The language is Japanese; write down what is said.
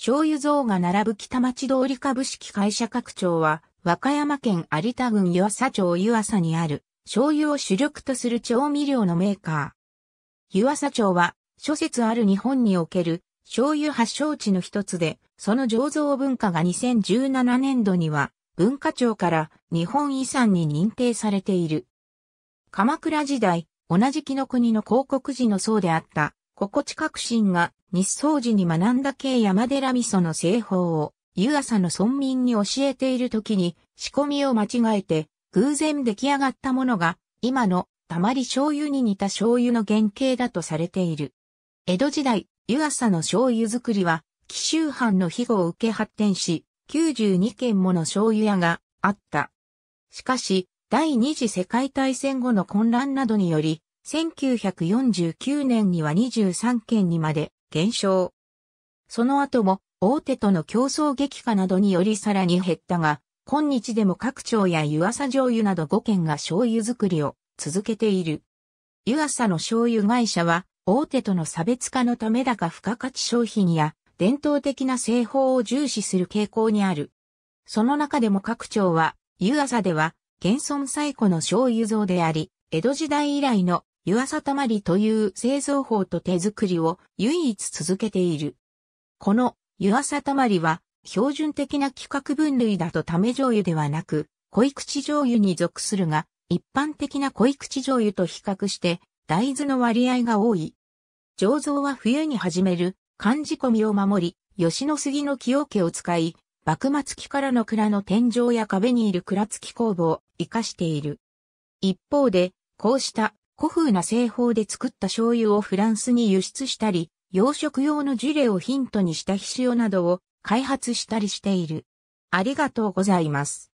醤油像が並ぶ北町通り株式会社拡張は、和歌山県有田郡湯浅町湯浅にある、醤油を主力とする調味料のメーカー。湯浅町は、諸説ある日本における醤油発祥地の一つで、その醸造文化が2017年度には、文化庁から日本遺産に認定されている。鎌倉時代、同じ木の国の広告時の層であった心地革新が日掃時に学んだ系山寺味噌の製法を湯浅の村民に教えている時に仕込みを間違えて偶然出来上がったものが今のたまり醤油に似た醤油の原型だとされている。江戸時代、湯浅の醤油作りは紀州藩の庇護を受け発展し92軒もの醤油屋があった。しかし、第二次世界大戦後の混乱などにより、1949年には23件にまで減少。その後も大手との競争激化などによりさらに減ったが、今日でも各町や湯浅醤油など5軒が醤油作りを続けている。湯浅の醤油会社は、大手との差別化のためだか付加価値商品や伝統的な製法を重視する傾向にある。その中でも各町は、湯浅では、現存最古の醤油像であり、江戸時代以来の湯浅たまりという製造法と手作りを唯一続けている。この湯浅たまりは標準的な規格分類だとため醤油ではなく、濃口醤油に属するが、一般的な濃口醤油と比較して大豆の割合が多い。醸造は冬に始める、漢仕込みを守り、吉野杉の木桶を使い、幕末期からの蔵の天井や壁にいる蔵付き工房を活かしている。一方で、こうした古風な製法で作った醤油をフランスに輸出したり、養殖用のジュレをヒントにした皮脂などを開発したりしている。ありがとうございます。